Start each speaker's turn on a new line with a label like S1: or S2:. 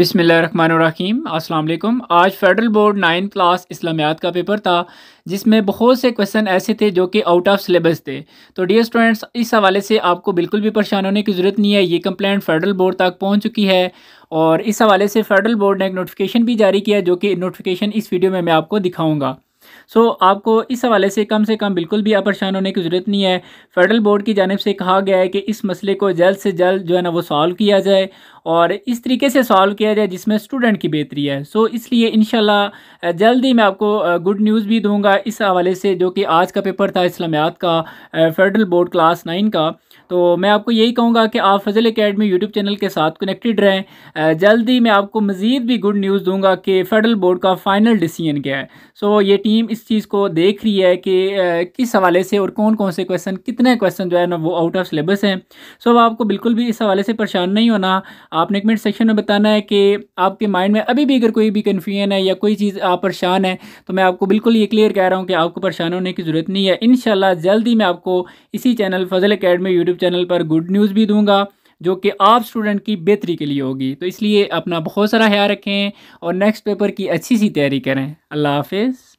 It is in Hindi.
S1: बिसमीम अस्सलाम आज फेडरल बोर्ड नाइन क्लास इस्लामियात का पेपर था जिसमें बहुत से क्वेश्चन ऐसे थे जो कि आउट ऑफ सिलेबस थे तो डियर स्टूडेंट्स इस हवाले से आपको बिल्कुल भी परेशान होने की ज़रूरत नहीं है ये कम्प्लेंट फेडरल बोर्ड तक पहुंच चुकी है और इस हवाले से फेडरल बोर्ड ने एक नोटिफिकेशन भी जारी किया जो कि नोटिफिकेशन इस वीडियो में मैं आपको दिखाऊँगा सो so, आपको इस हवाले से कम से कम बिल्कुल भी परेशान होने की ज़रूरत नहीं है फेडरल बोर्ड की जानब से कहा गया है कि इस मसले को जल्द से जल्द जो है ना वो सॉल्व किया जाए और इस तरीके से सॉल्व किया जाए जिसमें स्टूडेंट की बेहतरी है सो इसलिए इन जल्द ही मैं आपको गुड न्यूज़ भी दूंगा इस हवाले से जो कि आज का पेपर था इस्लामियात का फेडरल बोर्ड क्लास नाइन का तो मैं आपको यही कहूँगा कि आप फजल अकेडमी यूट्यूब चैनल के साथ कनेक्टेड रहें जल्द ही मैं आपको मज़ीद भी गुड न्यूज़ दूंगा कि फेडरल बोर्ड का फ़ाइनल डिसीजन क्या है सो ये टीम इस चीज़ को देख रही है कि किस हवाले से और कौन कौन से क्वेश्चन कितने क्वेश्चन जो है ना वो आउट ऑफ सिलेबस हैं सो आपको बिल्कुल भी इस हवाले से परेशान नहीं होना आपने कमेंट सेक्शन में बताना है कि आपके माइंड में अभी भी अगर कोई भी कन्फ्यूजन है या कोई चीज़ आप परेशान है तो मैं आपको बिल्कुल ये क्लियर कह रहा हूँ कि आपको परेशान होने की ज़रूरत नहीं है इन जल्द ही मैं आपको इसी channel Fazal academy YouTube channel पर गुड न्यूज़ भी दूँगा जो कि आप स्टूडेंट की बेहतरी के लिए होगी तो इसलिए अपना बहुत सारा ख्याल रखें और नेक्स्ट पेपर की अच्छी सी तैयारी करें अल्लाह हाफिज़